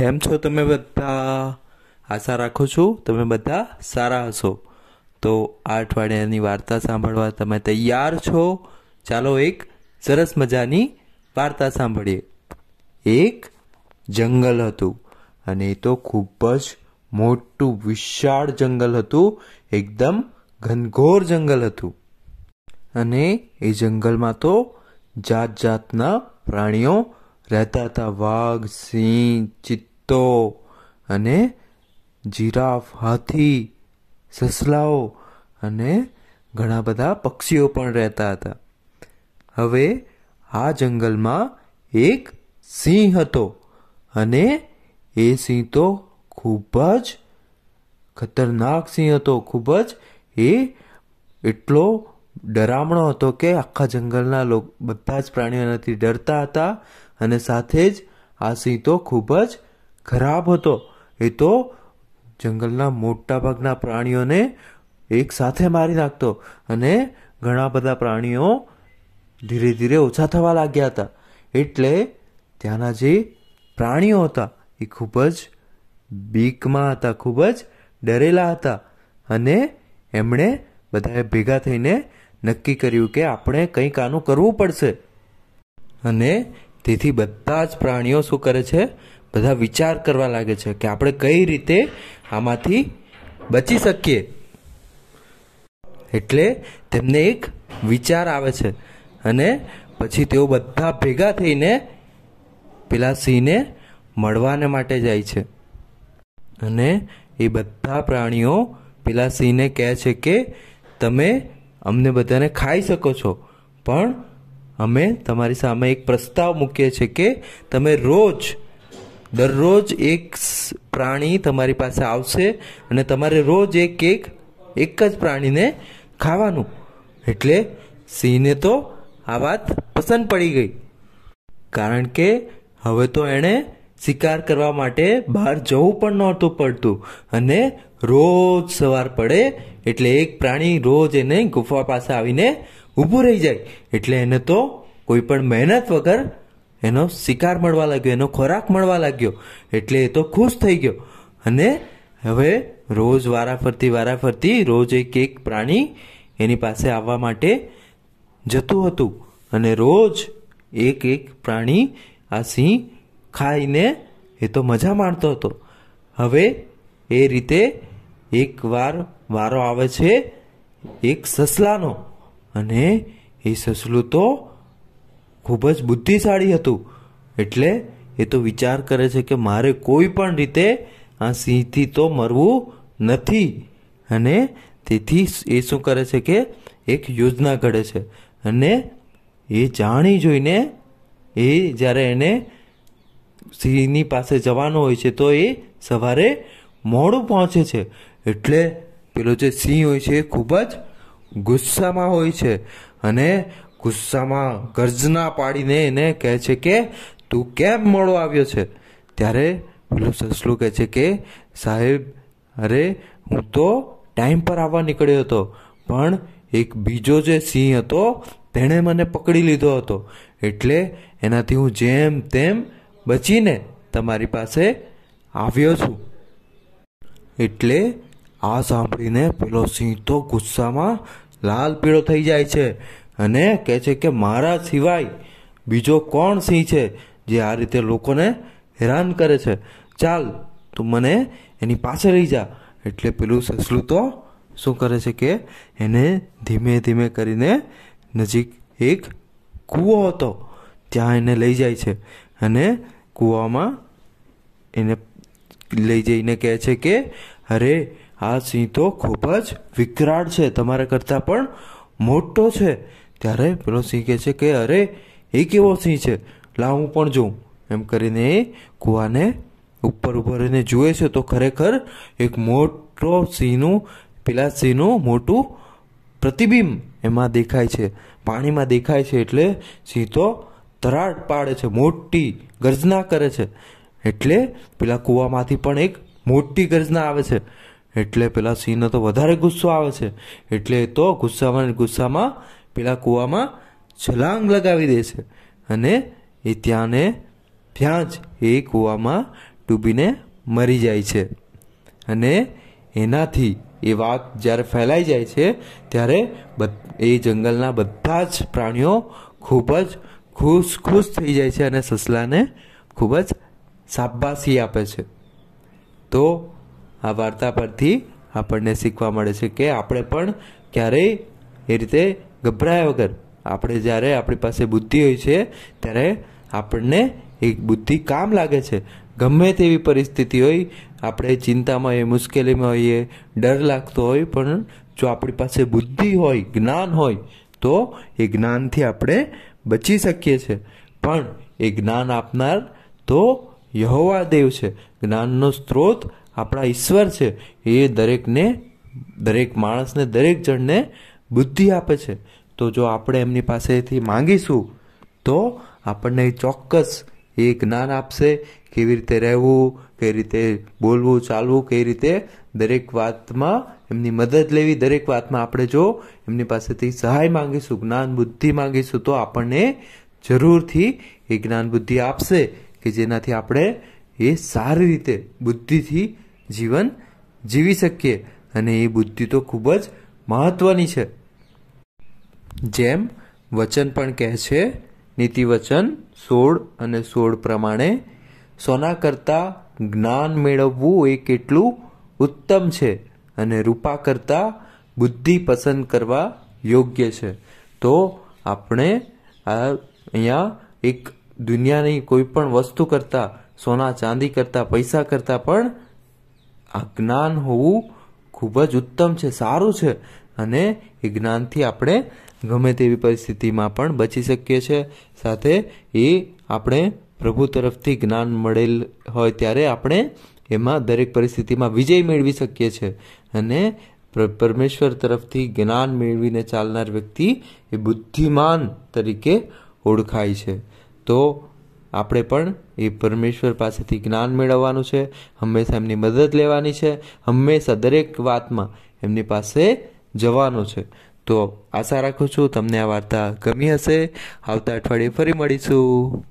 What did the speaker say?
કેમ છો તમે બધા આશા રાખું છું તમે બધા સારા હશો તો આ અઠવાડિયાની વાર્તા સાંભળવા તમે તૈયાર છો ચાલો એક સરસ મજાની વાર્તા સાંભળીએ એક જંગલ હતું અને એ તો ખૂબ જ મોટું વિશાળ જંગલ હતું એકદમ ઘનઘોર જંગલ હતું અને એ જંગલમાં તો જાત જાતના પ્રાણીઓ રહેતા હતા વાઘ સિંહ ચિત્ત ચિત્તો અને જીરાફ હાથી સસલાઓ અને ઘણા બધા પક્ષીઓ પણ રહેતા હતા હવે આ જંગલમાં એક સિંહ હતો અને એ સિંહ તો ખૂબ જ ખતરનાક સિંહ હતો ખૂબ જ એ એટલો ડરામણો હતો કે આખા જંગલના લોકો બધા જ પ્રાણીઓનાથી ડરતા હતા અને સાથે જ આ સિંહ તો ખૂબ જ ખરાબ હતો એ તો જંગલના મોટા ભાગના પ્રાણીઓને એકસાથે મારી નાખતો અને ઘણા બધા પ્રાણીઓ ધીરે ધીરે ઓછા થવા લાગ્યા હતા એટલે ત્યાંના જે પ્રાણીઓ હતા એ ખૂબ જ બીકમાં હતા ખૂબ જ ડરેલા હતા અને એમણે બધાએ ભેગા થઈને નક્કી કર્યું કે આપણે કંઈક આનું કરવું પડશે અને તેથી બધા જ પ્રાણીઓ શું કરે છે બધા વિચાર કરવા લાગે છે કે આપણે કઈ રીતે આમાંથી બચી શકીએ એટલે તેમને એક વિચાર આવે છે અને પછી તેઓ બધા ભેગા થઈને પેલા સિંહને મળવાને માટે જાય છે અને એ બધા પ્રાણીઓ પેલા સિંહને કહે છે કે તમે અમને બધાને ખાઈ શકો છો પણ અમે તમારી સામે એક પ્રસ્તાવ મૂકીએ છીએ કે તમે રોજ દરરોજ એક પ્રાણી તમારી પાસે આવશે અને તમારે રોજ એક કેક એક જ પ્રાણીને ખાવાનું એટલે સિંહને તો આ વાત પસંદ પડી ગઈ કારણ કે હવે તો એણે શિકાર કરવા માટે બહાર જવું પણ નહોતું પડતું અને રોજ સવાર પડે એટલે એક પ્રાણી રોજ એને ગુફા પાસે આવીને ઊભું રહી જાય એટલે એને તો કોઈ પણ મહેનત વગર એનો શિકાર મળવા લાગ્યો એનો ખોરાક મળવા લાગ્યો એટલે એ તો ખુશ થઈ ગયો અને હવે રોજ વારા ફરતી વારા ફરતી રોજ એક એક પ્રાણી એની પાસે આવવા માટે જતું હતું અને રોજ એક એક પ્રાણી આ સિંહ ખાઈને એ તો મજા માણતો હતો હવે એ રીતે એક વાર વારો આવે છે એક સસલાનો અને એ સસલું તો ખૂબ જ બુદ્ધિશાળી હતું એટલે એ તો વિચાર કરે છે કે મારે કોઈ પણ રીતે આ સિંહથી તો મરવું નથી અને તેથી એ શું કરે છે કે એક યોજના ઘડે છે અને એ જાણી જોઈને એ જ્યારે એને સિંહની પાસે જવાનું હોય છે તો એ સવારે મોડું પહોંચે છે એટલે પેલો જે સિંહ હોય છે એ ખૂબ જ ગુસ્સામાં હોય છે અને ગુસ્સામાં ગર્જના પાડીને એને કહે છે કે તું કેમ મોડો આવ્યો છે ત્યારે પેલો સસલું કહે છે કે સાહેબ અરે હું તો ટાઈમ પર આવવા નીકળ્યો હતો પણ એક બીજો જે સિંહ હતો તેણે મને પકડી લીધો હતો એટલે એનાથી હું જેમ તેમ બચીને તમારી પાસે આવ્યો છું એટલે આ સાંભળીને પેલો સિંહ તો ગુસ્સામાં લાલ પીળો થઈ જાય છે અને કહે છે કે મારા સિવાય બીજો કોણ સિંહ છે જે આ રીતે લોકોને હેરાન કરે છે ચાલ તું મને એની પાસે લઈ જા એટલે પેલું સસલું તો શું કરે છે કે એને ધીમે ધીમે કરીને નજીક એક કૂવો હતો ત્યાં એને લઈ જાય છે અને કૂવામાં એને લઈ જઈને કહે છે કે અરે આ સિંહ તો ખૂબ જ વિકરાળ છે તમારા કરતાં પણ મોટો છે ત્યારે પેલો સિંહ કહે છે કે અરે એ કેવો સિંહ છે લાવ હું પણ જોઉં એમ કરીને એ કૂવાને ઉપર ઉભરીને જુએ છે તો ખરેખર એક મોટો સિંહનું પેલા સિંહનું મોટું પ્રતિબિંબ એમાં દેખાય છે પાણીમાં દેખાય છે એટલે સિંહ તો તરાટ પાડે છે મોટી ગર્જના કરે છે એટલે પેલા કૂવામાંથી પણ એક મોટી ગર્જના આવે છે એટલે પેલા સિંહનો તો વધારે ગુસ્સો આવે છે એટલે તો ગુસ્સામાં ગુસ્સામાં પેલા કૂવામાં છલાંગ લગાવી દે છે અને એ ત્યાંને ત્યાં જ એ કૂવામાં ડૂબીને મરી જાય છે અને એનાથી એ વાત જ્યારે ફેલાઈ જાય છે ત્યારે એ જંગલના બધા જ પ્રાણીઓ ખૂબ જ ખુશ ખુશ થઈ જાય છે અને સસલાને ખૂબ જ શાબાશી આપે છે તો આ વાર્તા પરથી આપણને શીખવા મળે છે કે આપણે પણ ક્યારેય એ રીતે ગભરાયા વગર આપણે જ્યારે આપણી પાસે બુદ્ધિ હોય છે ત્યારે આપણને એ બુદ્ધિ કામ લાગે છે ગમે તેવી પરિસ્થિતિ હોય આપણે ચિંતામાં હોઈએ મુશ્કેલીમાં હોઈએ ડર લાગતો હોય પણ જો આપણી પાસે બુદ્ધિ હોય જ્ઞાન હોય તો એ જ્ઞાનથી આપણે બચી શકીએ છીએ પણ એ જ્ઞાન આપનાર તો યહોવા દેવ છે જ્ઞાનનો સ્ત્રોત આપણા ઈશ્વર છે એ દરેકને દરેક માણસને દરેક જણને બુદ્ધિ આપે છે તો જો આપણે એમની પાસેથી માંગીશું તો આપણને ચોક્કસ એ જ્ઞાન આપશે કેવી રીતે રહેવું કઈ રીતે બોલવું ચાલવું કઈ રીતે દરેક વાતમાં એમની મદદ લેવી દરેક વાતમાં આપણે જો એમની પાસેથી સહાય માંગીશું જ્ઞાન બુદ્ધિ માંગીશું તો આપણને જરૂરથી એ જ્ઞાન બુદ્ધિ આપશે કે જેનાથી આપણે એ સારી રીતે બુદ્ધિથી જીવન જીવી શકીએ અને એ બુદ્ધિ તો ખૂબ જ મહત્ત્વની છે જેમ વચન પણ કહે છે નીતિવચન સોળ અને સોળ પ્રમાણે સોના કરતાં જ્ઞાન મેળવવું એ કેટલું ઉત્તમ છે અને રૂપા કરતાં બુદ્ધિ પસંદ કરવા યોગ્ય છે તો આપણે આ અહીંયા એક દુનિયાની કોઈ પણ વસ્તુ કરતાં સોના ચાંદી કરતાં પૈસા કરતાં પણ આ જ્ઞાન હોવું ખૂબ જ ઉત્તમ છે સારું છે અને એ જ્ઞાનથી આપણે ગમે તેવી પરિસ્થિતિમાં પણ બચી શકીએ છીએ સાથે એ આપણે પ્રભુ તરફથી જ્ઞાન મળેલ હોય ત્યારે આપણે એમાં દરેક પરિસ્થિતિમાં વિજય મેળવી શકીએ છીએ અને પરમેશ્વર તરફથી જ્ઞાન મેળવીને ચાલનાર વ્યક્તિ એ બુદ્ધિમાન તરીકે ઓળખાય છે તો આપણે પણ એ પરમેશ્વર પાસેથી જ્ઞાન મેળવવાનું છે હંમેશા એમની મદદ લેવાની છે હંમેશા દરેક વાતમાં એમની પાસે જવાનું છે તો આશા રાખું છું તમને આ વાર્તા ગમી હશે આવતા અઠવાડિયે ફરી મળીશું